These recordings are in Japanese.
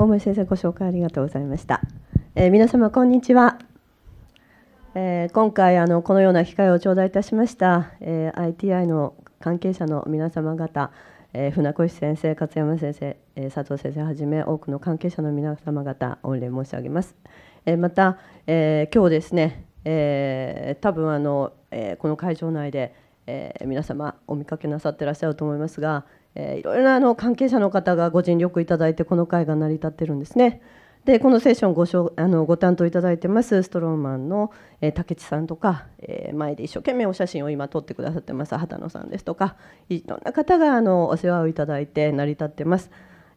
大森先生ご紹介ありがとうございました、えー、皆様こんにちは、えー、今回あのこのような機会を頂戴いたしました、えー、ITI の関係者の皆様方、えー、船越先生勝山先生、えー、佐藤先生はじめ多くの関係者の皆様方御礼申し上げます、えー、また、えー、今日ですね、えー、多分あの、えー、この会場内で、えー、皆様お見かけなさってらっしゃると思いますがえー、いろいろなあの関係者の方がご尽力いただいてこの会が成り立ってるんですね。でこのセッションごしょあのご担当いただいてますストローマンの、えー、竹地さんとか、えー、前で一生懸命お写真を今撮ってくださってます畑野さんですとかいろんな方があのお世話をいただいて成り立ってます。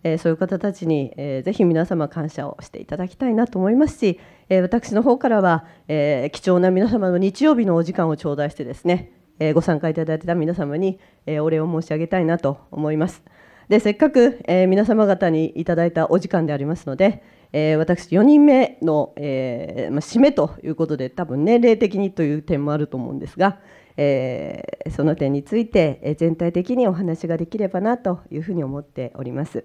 えー、そういう方たちに、えー、ぜひ皆様感謝をしていただきたいなと思いますし、えー、私の方からは、え貴重な皆様の日曜日のお時間を頂戴してですねえご参加いただいた皆様に、えお礼を申し上げたいなと思います。でせっかく、え皆様方にいただいたお時間でありますので、え私4人目の、えま締めということで多分年齢的にという点もあると思うんですが、えその点について、え全体的にお話ができればなというふうに思っております。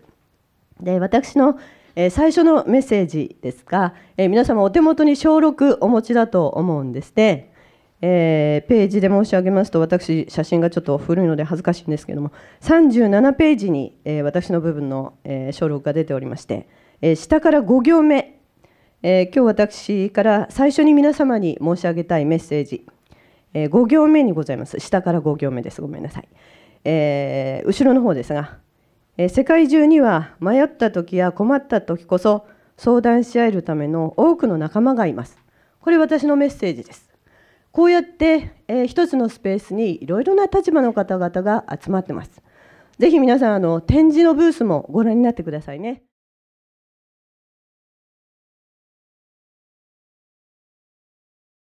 で私の最初のメッセージですが、え皆様お手元に小6お持ちだと思うんですね。えー、ページで申し上げますと私写真がちょっと古いので恥ずかしいんですけども37ページに、えー、私の部分の、えー、書録が出ておりまして、えー、下から5行目、えー、今日私から最初に皆様に申し上げたいメッセージ、えー、5行目にございます下から5行目ですごめんなさい、えー、後ろの方ですが、えー、世界中には迷った時や困った時こそ相談し合えるための多くの仲間がいますこれ私のメッセージですこうやって、えー、一つのスペースにいろいろな立場の方々が集まってます。ぜひ皆さんあの展示のブースもご覧になってくださいね。